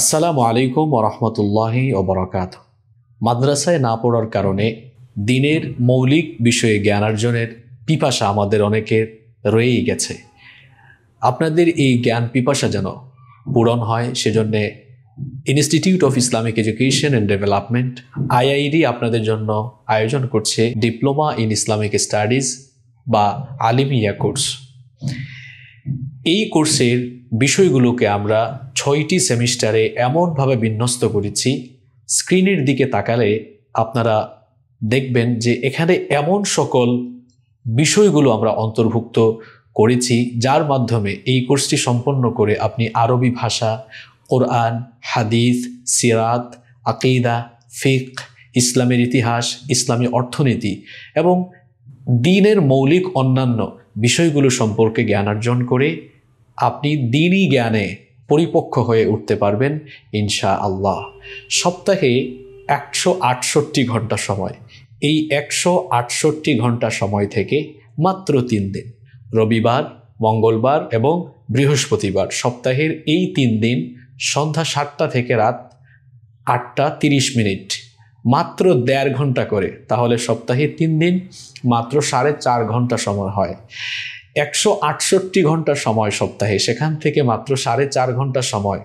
আসসালামু আলাইকুম ওরহমতুল্লাহি ওবরাকাত মাদ্রাসায় না পড়ার কারণে দিনের মৌলিক বিষয়ে জ্ঞান অর্জনের পিপাসা আমাদের অনেকের রয়েই গেছে আপনাদের এই জ্ঞান পিপাসা যেন পূরণ হয় সেজন্যে institute of Islamic education and development IID আপনাদের জন্য আয়োজন করছে ডিপ্লোমা ইন ইসলামিক স্টাডিজ বা আলিমিয়া কোর্স এই কোর্সের বিষয়গুলোকে আমরা ছয়টি সেমিস্টারে এমনভাবে বিন্যস্ত করেছি স্ক্রিনের দিকে তাকালে আপনারা দেখবেন যে এখানে এমন সকল বিষয়গুলো আমরা অন্তর্ভুক্ত করেছি যার মাধ্যমে এই কোর্সটি সম্পন্ন করে আপনি আরবি ভাষা কোরআন হাদিস সিরাত আকিদা ফিক ইসলামের ইতিহাস ইসলামী অর্থনীতি এবং দিনের মৌলিক অন্যান্য বিষয়গুলো সম্পর্কে জ্ঞানার্জন করে আপনি দিনই জ্ঞানে পরিপক্ক হয়ে উঠতে পারবেন ইনশা আল্লাহ সপ্তাহে একশো আটষট্টি ঘন্টা সময় এই একশো আটষট্টি ঘন্টা সময় থেকে মাত্র তিন দিন রবিবার মঙ্গলবার এবং বৃহস্পতিবার সপ্তাহের এই তিন দিন সন্ধ্যা সাতটা থেকে রাত আটটা তিরিশ মিনিট মাত্র দেড় ঘন্টা করে তাহলে সপ্তাহে তিন দিন মাত্র সাড়ে চার ঘন্টা সময় হয় একশো আটষট্টি ঘন্টা সময় সপ্তাহে সেখান থেকে মাত্র সাড়ে চার ঘন্টা সময়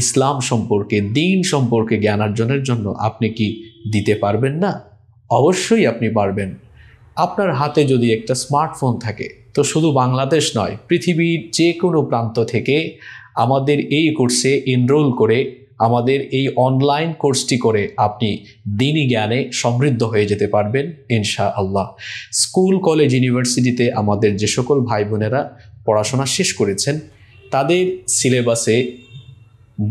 ইসলাম সম্পর্কে দিন সম্পর্কে জ্ঞান অর্জনের জন্য আপনি কি দিতে পারবেন না অবশ্যই আপনি পারবেন আপনার হাতে যদি একটা স্মার্টফোন থাকে তো শুধু বাংলাদেশ নয় পৃথিবীর যে কোনো প্রান্ত থেকে আমাদের এই কোর্সে এনরোল করে আমাদের এই অনলাইন কোর্সটি করে আপনি দিনই জ্ঞানে সমৃদ্ধ হয়ে যেতে পারবেন ইনশা আল্লাহ স্কুল কলেজ ইউনিভার্সিটিতে আমাদের যে সকল ভাই বোনেরা পড়াশোনা শেষ করেছেন তাদের সিলেবাসে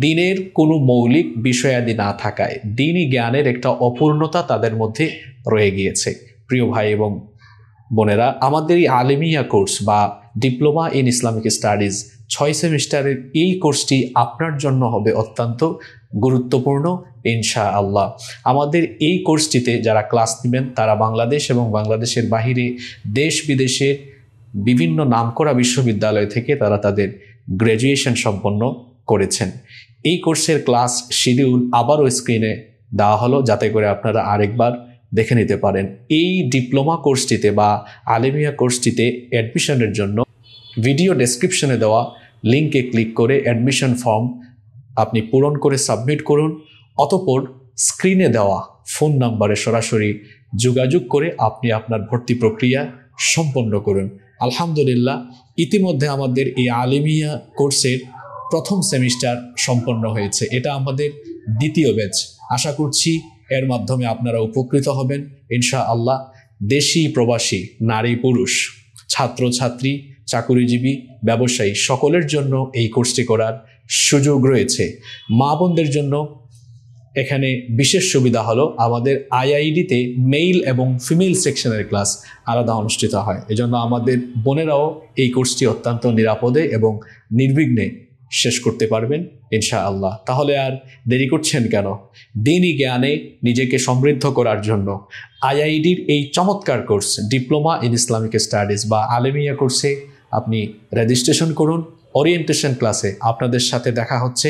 দিনের কোনো মৌলিক বিষয়াদি না থাকায় দিনই জ্ঞানের একটা অপূর্ণতা তাদের মধ্যে রয়ে গিয়েছে প্রিয় ভাই এবং বোনেরা আমাদের এই আলেমিয়া কোর্স বা ডিপ্লোমা ইন ইসলামিক স্টাডিজ ছয় সেমিস্টারের এই কোর্সটি আপনার জন্য হবে অত্যন্ত গুরুত্বপূর্ণ ইনশা আল্লাহ আমাদের এই কোর্সটিতে যারা ক্লাস নেবেন তারা বাংলাদেশ এবং বাংলাদেশের বাহিরে দেশ বিদেশে বিভিন্ন নামকরা বিশ্ববিদ্যালয় থেকে তারা তাদের গ্র্যাজুয়েশন সম্পন্ন করেছেন এই কোর্সের ক্লাস শিডিউল আবারও স্ক্রিনে দেওয়া হলো যাতে করে আপনারা আরেকবার দেখে নিতে পারেন এই ডিপ্লোমা কোর্সটিতে বা আলেমিয়া কোর্সটিতে অ্যাডমিশনের জন্য ভিডিও ডেসক্রিপশনে দেওয়া লিঙ্কে ক্লিক করে অ্যাডমিশন ফর্ম আপনি পূরণ করে সাবমিট করুন অতপর স্ক্রিনে দেওয়া ফোন নাম্বারে সরাসরি যোগাযোগ করে আপনি আপনার ভর্তি প্রক্রিয়া সম্পন্ন করুন আলহামদুলিল্লাহ ইতিমধ্যে আমাদের এই আলিমিয়া কোর্সের প্রথম সেমিস্টার সম্পন্ন হয়েছে এটা আমাদের দ্বিতীয় ব্যাচ আশা করছি এর মাধ্যমে আপনারা উপকৃত হবেন ইনশা আল্লাহ দেশি প্রবাসী নারী পুরুষ ছাত্র ছাত্রী চাকুরিজীবী ব্যবসায়ী সকলের জন্য এই কোর্সটি করার সুযোগ রয়েছে মা বোনদের জন্য এখানে বিশেষ সুবিধা হলো আমাদের আইআইডিতে মেল এবং ফিমেল সেকশনের ক্লাস আলাদা অনুষ্ঠিত হয় এজন্য আমাদের বোনেরাও এই কোর্সটি অত্যন্ত নিরাপদে এবং নির্বিঘ্নে শেষ করতে পারবেন ইনশা আল্লাহ তাহলে আর দেরি করছেন কেন দিনই জ্ঞানে নিজেকে সমৃদ্ধ করার জন্য আইআইডির এই চমৎকার course diploma in Islamic studies বা আলেমিয়া কোর্সে আপনি রেজিস্ট্রেশন করুন ওরিয়েন্টেশন ক্লাসে আপনাদের সাথে দেখা হচ্ছে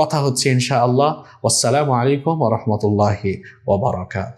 কথা হচ্ছে ইনশা আল্লাহ আসসালামু আলাইকুম রহমতুল্লাহি ওবরাকাত